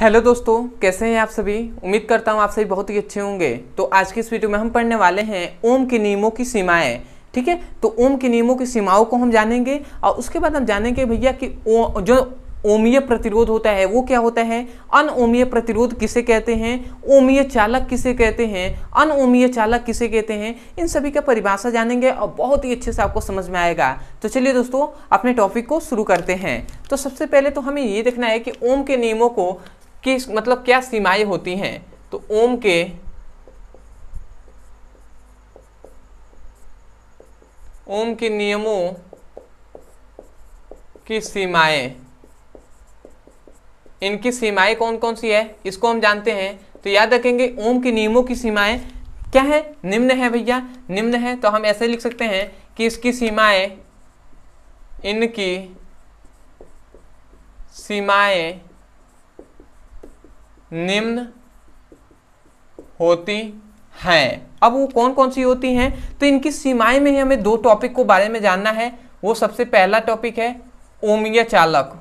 hello दोस्तों कैसे हैं आप सभी उम्मीद करता हूं आप सभी बहुत ही अच्छे होंगे तो आज की इस वीडियो में हम पढ़ने वाले हैं ओम के नियमों की सीमाएं ठीक है तो ओम के नियमों की सीमाओं को हम जानेंगे और उसके बाद हम जानेंगे भैया कि ओ, जो ओमीय प्रतिरोध होता है वो क्या होता है अनओमीय प्रतिरोध किसे कहते हैं ओमीय चालक किसे कहते हैं अनओमीय चालक किसे कहते हैं इन सभी का परिभाषा जानेंगे और बहुत ही अच्छे से आपको समझ में आएगा तो चलिए दोस्तों अपने टॉपिक को शुरू करते हैं तो सबसे पहले तो हमें ये देखना है कि ओम के नियमों को कि मतलब क्या सीमाएं होती हैं तो ओम के ओम के नियमों की सीमाएं इनकी सीमाएं कौन कौन सी है इसको हम जानते हैं तो याद रखेंगे ओम के नियमों की सीमाएं क्या है निम्न है भैया निम्न है तो हम ऐसे लिख सकते हैं कि इसकी सीमाएं इनकी सीमाएं निम्न होती हैं अब वो कौन कौन सी होती हैं तो इनकी सीमाएं में ही हमें दो टॉपिक को बारे में जानना है वो सबसे पहला टॉपिक है ओमीय चालक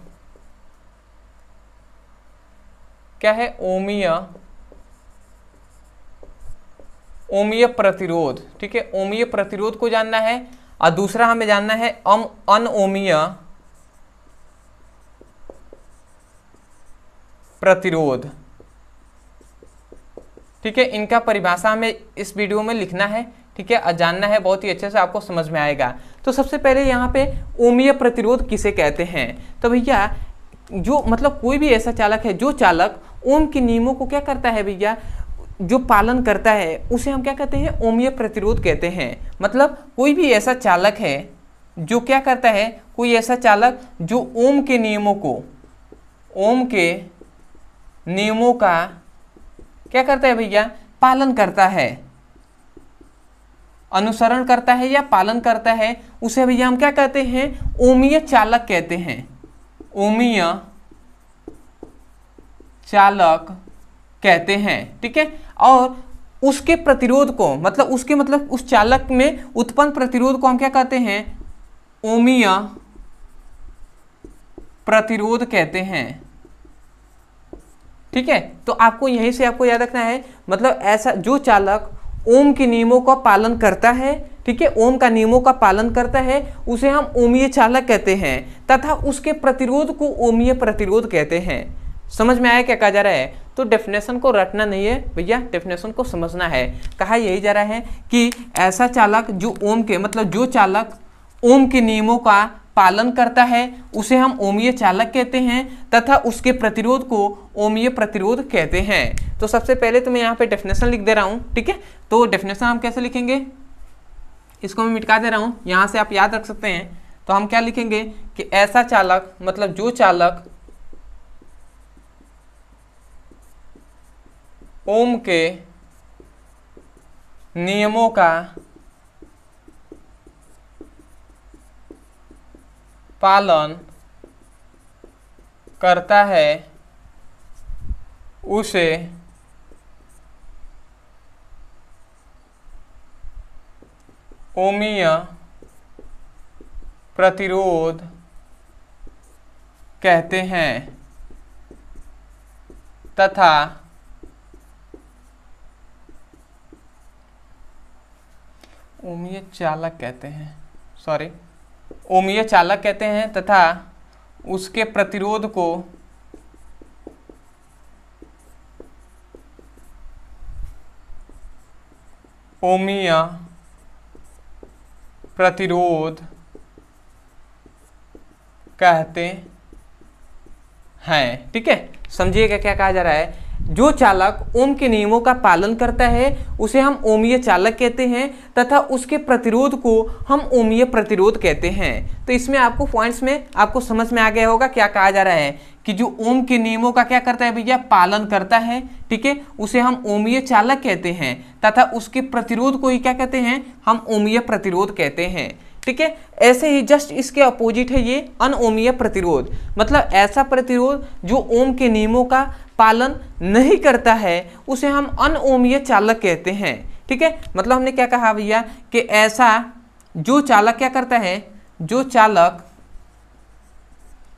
क्या है ओमीय ओमीय प्रतिरोध ठीक है ओमीय प्रतिरोध को जानना है और दूसरा हमें जानना है अम अनओमीय प्रतिरोध ठीक है इनका परिभाषा हमें इस वीडियो में लिखना है ठीक है जानना है बहुत ही अच्छे से आपको समझ में आएगा तो सबसे पहले यहाँ पे ओमीय प्रतिरोध किसे कहते हैं तो भैया जो मतलब कोई भी ऐसा चालक है जो चालक ओम के नियमों को क्या करता है भैया जो पालन करता है उसे हम क्या कहते हैं ओमीय प्रतिरोध कहते हैं मतलब कोई भी ऐसा चालक है जो क्या करता है कोई ऐसा चालक जो ओम के नियमों को ओम के नियमों का क्या करता है भैया पालन करता है अनुसरण करता है या पालन करता है उसे भैया हम क्या कहते हैं ओमीय चालक कहते हैं ओमीय चालक कहते हैं ठीक है और उसके प्रतिरोध को मतलब उसके मतलब उस चालक में उत्पन्न प्रतिरोध को हम क्या कहते हैं ओमिया प्रतिरोध कहते हैं ठीक है तो आपको यहीं से आपको याद रखना है मतलब ऐसा जो चालक ओम के नियमों का पालन करता है ठीक है ओम का नियमों का पालन करता है उसे हम ओमीय चालक कहते हैं तथा उसके प्रतिरोध को ओमीय प्रतिरोध कहते हैं समझ में आया क्या कहा जा रहा है तो डेफिनेशन को रटना नहीं है भैया डेफिनेशन को समझना है कहा यही जा रहा है कि ऐसा चालक जो ओम के मतलब जो चालक ओम के नियमों का पालन करता है उसे हम ओमीय चालक कहते हैं तथा उसके प्रतिरोध को ओमीय प्रतिरोध कहते हैं तो सबसे पहले तो मैं यहाँ पे डेफिनेशन लिख दे रहा हूँ ठीक है तो डेफिनेशन हम कैसे लिखेंगे इसको मैं मिटका दे रहा हूँ यहाँ से आप याद रख सकते हैं तो हम क्या लिखेंगे कि ऐसा चालक मतलब जो चालक ओम के नियमों का पालन करता है उसे ओमीय प्रतिरोध कहते हैं तथा ओमीय चालक कहते हैं सॉरी ओमीय चालक कहते हैं तथा उसके प्रतिरोध को ओमीय प्रतिरोध कहते हैं ठीक है समझिएगा क्या कहा जा रहा है जो चालक ओम के नियमों का पालन करता है उसे हम ओमीय चालक कहते हैं तथा उसके प्रतिरोध को हम ओमीय प्रतिरोध कहते हैं तो इसमें आपको पॉइंट्स में आपको समझ में आ गया होगा क्या कहा जा रहा है कि जो ओम के नियमों का क्या करता है भैया पालन करता है ठीक है उसे हम ओमीय चालक कहते हैं तथा उसके प्रतिरोध को ही क्या कहते हैं हम ओमीय प्रतिरोध कहते हैं ठीक है ऐसे ही जस्ट इसके अपोजिट है ये अनओमीय प्रतिरोध मतलब ऐसा प्रतिरोध जो ओम के नियमों का पालन नहीं करता है उसे हम अनओमीय चालक कहते हैं ठीक है मतलब हमने क्या कहा भैया कि ऐसा जो चालक क्या करता है जो चालक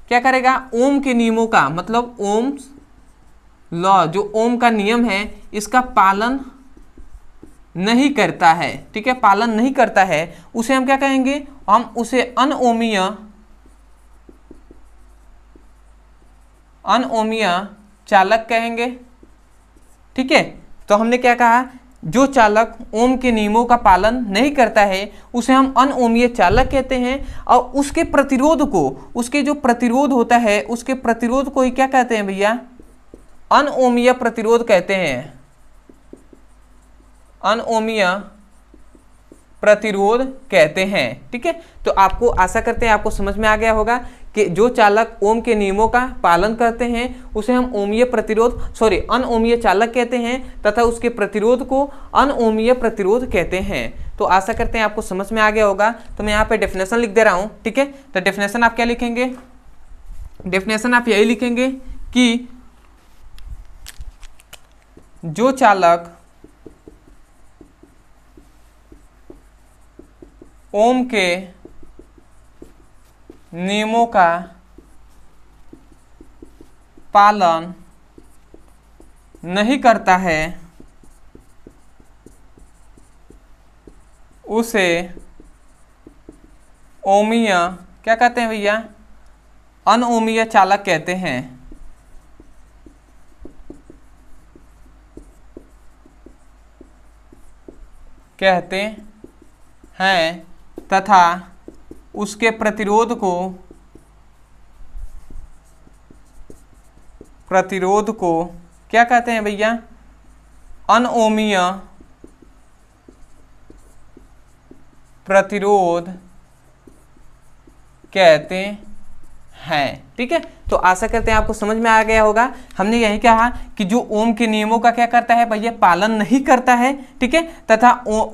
क्या करेगा ओम के नियमों का मतलब ओम लॉ जो ओम का नियम है इसका पालन नहीं करता है ठीक है पालन नहीं करता है उसे हम क्या कहेंगे हम उसे अनओमीय अनओमीय चालक कहेंगे ठीक है तो हमने क्या कहा जो चालक ओम के नियमों का पालन नहीं करता है उसे हम अनओमीय चालक कहते हैं और उसके प्रतिरोध को उसके जो प्रतिरोध होता है उसके प्रतिरोध को ही क्या कहते हैं भैया अनओमीय प्रतिरोध कहते हैं अनओमिया प्रतिरोध कहते हैं ठीक है तो आपको आशा करते हैं आपको समझ में आ गया होगा कि जो चालक ओम के नियमों का पालन करते हैं उसे हम ओमीय प्रतिरोध सॉरी अनओमीय चालक कहते हैं तथा उसके प्रतिरोध को अनओमीय प्रतिरोध कहते हैं तो आशा करते हैं आपको समझ में आ गया होगा तो मैं यहाँ पे डेफिनेशन लिख दे रहा हूँ ठीक है तो डेफिनेशन आप क्या लिखेंगे डेफिनेशन आप यही लिखेंगे कि जो चालक ओम के नियमों का पालन नहीं करता है उसे ओमीय क्या कहते हैं भैया अनओमीय चालक कहते हैं कहते हैं तथा उसके प्रतिरोध को प्रतिरोध को क्या कहते हैं भैया अनओमीय प्रतिरोध कहते हैं ठीक है तो आशा करते हैं आपको समझ में आ गया होगा हमने यही कहा कि जो ओम के नियमों का क्या करता है भैया पालन नहीं करता है ठीक है तथा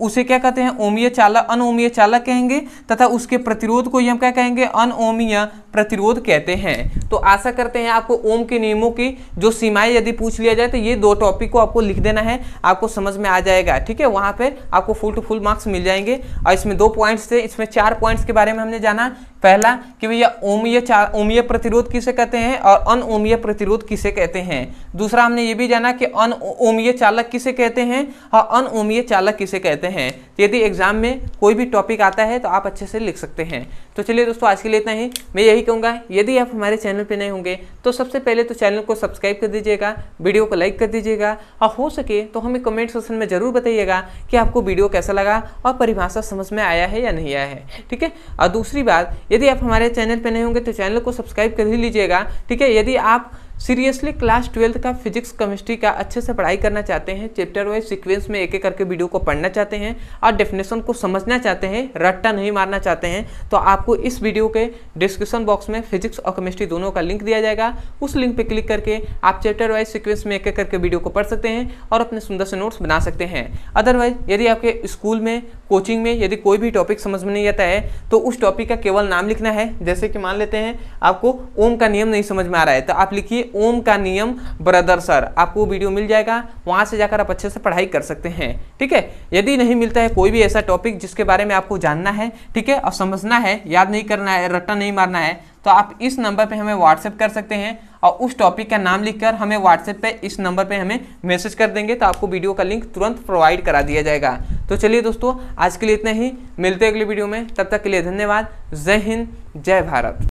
उसे क्या कहते हैं ओमीय चालक अनओमीय चालक कहेंगे तथा उसके प्रतिरोध को हम क्या कहेंगे अनओमीय प्रतिरोध कहते हैं तो आशा करते हैं आपको ओम के नियमों की जो सीमाएं यदि पूछ लिया जाए तो ये दो टॉपिक को आपको लिख देना है आपको समझ में आ जाएगा ठीक है वहां पर आपको फुल टू फुल मार्क्स मिल जाएंगे और इसमें दो पॉइंट्स थे इसमें चार पॉइंट्स के बारे में हमने जाना पहला कि भैया ओमीय ओमीय प्रतिरोध किसे कहते कहते हैं और अनओमीय प्रतिरोध किसे कहते हैं दूसरा हमने ये भी जाना कि अनओमीय चालक किसे कहते हैं और हाँ, अनओमीय चालक किसे कहते हैं तो यदि एग्जाम में कोई भी टॉपिक आता है तो आप अच्छे से लिख सकते हैं तो चलिए दोस्तों आज के लिए इतना ही मैं यही कहूँगा यदि आप हमारे चैनल पर नए होंगे तो सबसे पहले तो चैनल को सब्सक्राइब कर दीजिएगा वीडियो को लाइक कर दीजिएगा और हो सके तो हमें कमेंट सेक्शन में ज़रूर बताइएगा कि आपको वीडियो कैसा लगा और परिभाषा समझ में आया है या नहीं आया है ठीक है और दूसरी बात यदि आप हमारे चैनल पर नहीं होंगे तो चैनल को सब्सक्राइब कर ही लीजिएगा ठीक है यदि आप सीरियसली क्लास ट्वेल्थ का फिजिक्स केमिस्ट्री का अच्छे से पढ़ाई करना चाहते हैं चैप्टर वाइज सीक्वेंस में एक एक करके वीडियो को पढ़ना चाहते हैं और डेफिनेशन को समझना चाहते हैं रट्टा नहीं मारना चाहते हैं तो आपको इस वीडियो के डिस्क्रिप्शन बॉक्स में फिजिक्स और केमिस्ट्री दोनों का लिंक दिया जाएगा उस लिंक पर क्लिक करके आप चैप्टर वाइज सिक्वेंस में एक एक करके वीडियो को पढ़ सकते हैं और अपने सुंदर से नोट्स बना सकते हैं अदरवाइज यदि आपके स्कूल में कोचिंग में यदि कोई भी टॉपिक समझ में नहीं आता है तो उस टॉपिक का केवल नाम लिखना है जैसे कि मान लेते हैं आपको ओम का नियम नहीं समझ में आ रहा है तो आप लिखिए ओम का नियम ब्रदर सर आपको वीडियो मिल जाएगा वहां से जाकर आप अच्छे से पढ़ाई कर सकते हैं ठीक है यदि नहीं मिलता है कोई भी ऐसा टॉपिक जिसके बारे में आपको जानना है ठीक है और समझना है याद नहीं करना है रट्टा नहीं मारना है तो आप इस नंबर पे हमें व्हाट्सएप कर सकते हैं और उस टॉपिक का नाम लिखकर हमें व्हाट्सएप पे इस नंबर पे हमें मैसेज कर देंगे तो आपको वीडियो का लिंक तुरंत प्रोवाइड करा दिया जाएगा तो चलिए दोस्तों आज के लिए इतना ही मिलते हैं अगले वीडियो में तब तक के लिए धन्यवाद जय हिंद जय भारत